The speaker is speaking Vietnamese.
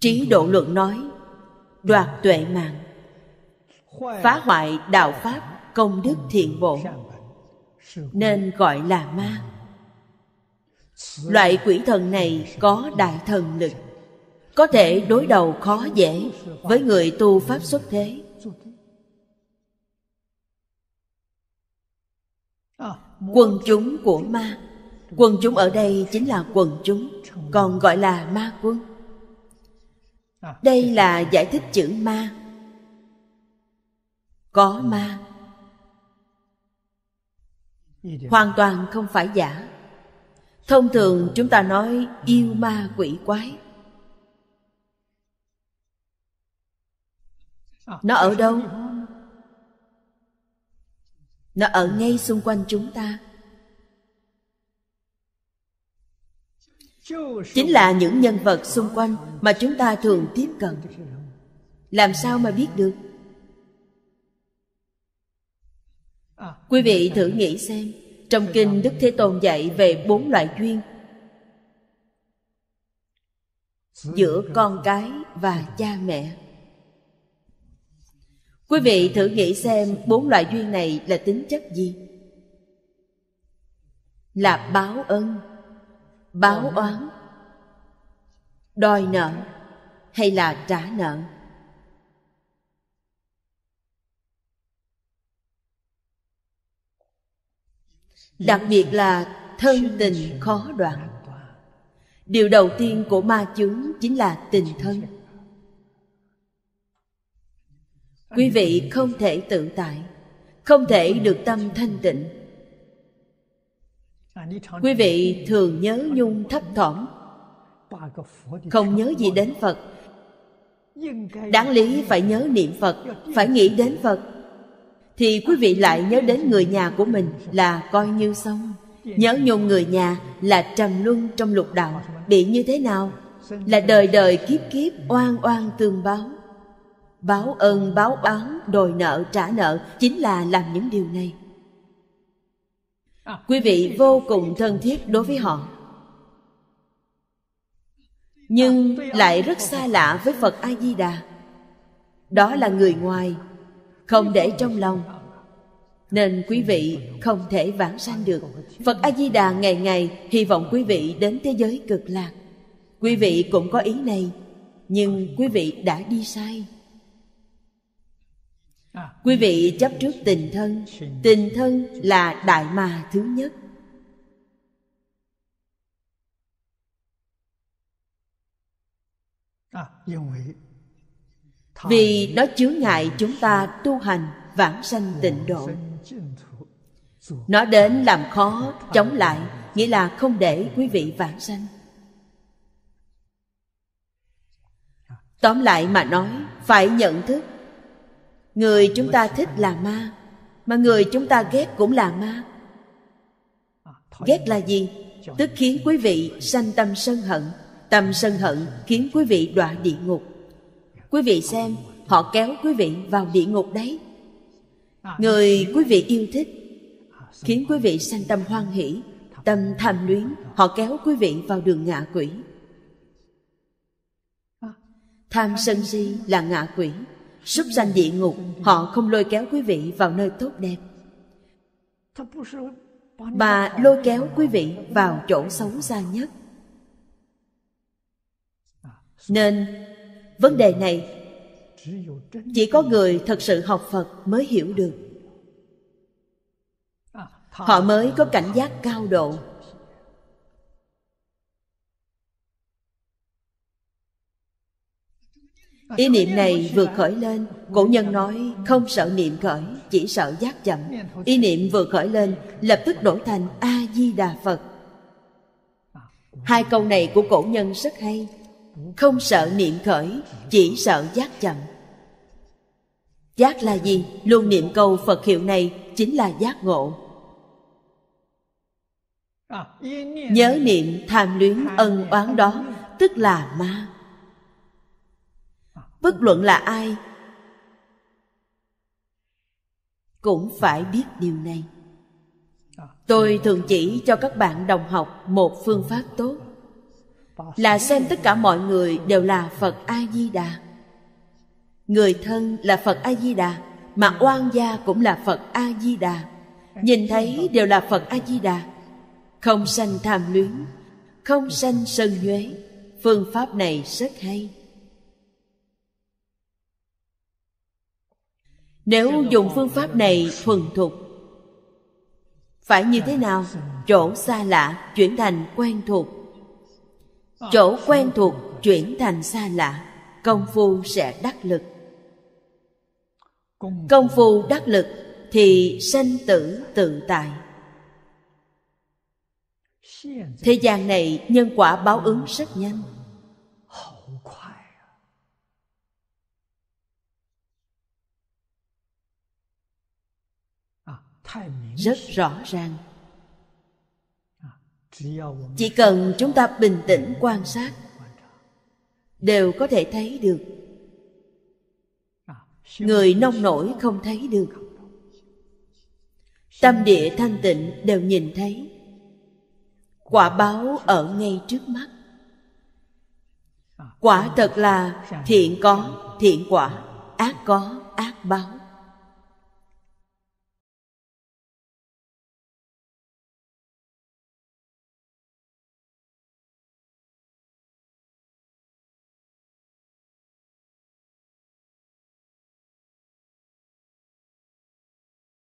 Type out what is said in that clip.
Trí độ luận nói Đoạt tuệ mạng Phá hoại đạo Pháp công đức thiện bộ Nên gọi là ma Loại quỷ thần này có đại thần lực Có thể đối đầu khó dễ Với người tu Pháp xuất thế Quần chúng của ma Quần chúng ở đây chính là quần chúng Còn gọi là ma quân À, đây dạ, dạ, là dạ. giải thích chữ ma có ma hoàn toàn không phải giả thông thường chúng ta nói yêu ma quỷ quái à, nó ở đâu nó ở ngay xung quanh chúng ta chính là những nhân vật xung quanh mà chúng ta thường tiếp cận làm sao mà biết được quý vị thử nghĩ xem trong kinh đức thế tôn dạy về bốn loại duyên giữa con cái và cha mẹ quý vị thử nghĩ xem bốn loại duyên này là tính chất gì là báo ân báo oán đòi nợ hay là trả nợ đặc biệt là thân tình khó đoạn điều đầu tiên của ma chướng chính là tình thân quý vị không thể tự tại không thể được tâm thanh tịnh quý vị thường nhớ nhung thấp thỏm không nhớ gì đến phật đáng lý phải nhớ niệm phật phải nghĩ đến phật thì quý vị lại nhớ đến người nhà của mình là coi như xong nhớ nhung người nhà là trầm luân trong lục đạo bị như thế nào là đời đời kiếp kiếp oan oan tương báo báo ơn báo báo đòi nợ trả nợ chính là làm những điều này quý vị vô cùng thân thiết đối với họ nhưng lại rất xa lạ với phật a di đà đó là người ngoài không để trong lòng nên quý vị không thể vãng sanh được phật a di đà ngày ngày hy vọng quý vị đến thế giới cực lạc quý vị cũng có ý này nhưng quý vị đã đi sai quý vị chấp trước tình thân tình thân là đại mà thứ nhất vì nó chướng ngại chúng ta tu hành vãng sanh tịnh độ nó đến làm khó chống lại nghĩa là không để quý vị vãng sanh tóm lại mà nói phải nhận thức người chúng ta thích là ma mà người chúng ta ghét cũng là ma ghét là gì tức khiến quý vị sanh tâm sân hận tâm sân hận khiến quý vị đọa địa ngục quý vị xem họ kéo quý vị vào địa ngục đấy người quý vị yêu thích khiến quý vị sanh tâm hoan hỷ tâm tham luyến họ kéo quý vị vào đường ngạ quỷ tham sân si là ngạ quỷ súc sanh địa ngục họ không lôi kéo quý vị vào nơi tốt đẹp mà lôi kéo quý vị vào chỗ xấu xa nhất nên vấn đề này chỉ có người thật sự học phật mới hiểu được họ mới có cảnh giác cao độ ý niệm này vừa khởi lên cổ nhân nói không sợ niệm khởi chỉ sợ giác chậm ý niệm vừa khởi lên lập tức đổi thành a di đà phật hai câu này của cổ nhân rất hay không sợ niệm khởi chỉ sợ giác chậm giác là gì luôn niệm câu phật hiệu này chính là giác ngộ nhớ niệm tham luyến ân oán đó tức là ma bất luận là ai cũng phải biết điều này tôi thường chỉ cho các bạn đồng học một phương pháp tốt là xem tất cả mọi người đều là phật a di đà người thân là phật a di đà mà oan gia cũng là phật a di đà nhìn thấy đều là phật a di đà không sanh tham luyến không sanh sân nhuế phương pháp này rất hay nếu dùng phương pháp này thuần thục phải như thế nào chỗ xa lạ chuyển thành quen thuộc chỗ quen thuộc chuyển thành xa lạ công phu sẽ đắc lực công phu đắc lực thì sanh tử tự tại thế gian này nhân quả báo ứng rất nhanh rất rõ ràng à, chỉ cần chúng ta bình tĩnh quan sát đều có thể thấy được à, người nông nổi không thấy được tâm địa thanh tịnh đều nhìn thấy quả báo ở ngay trước mắt à, quả thật là thiện có thiện quả ác có ác báo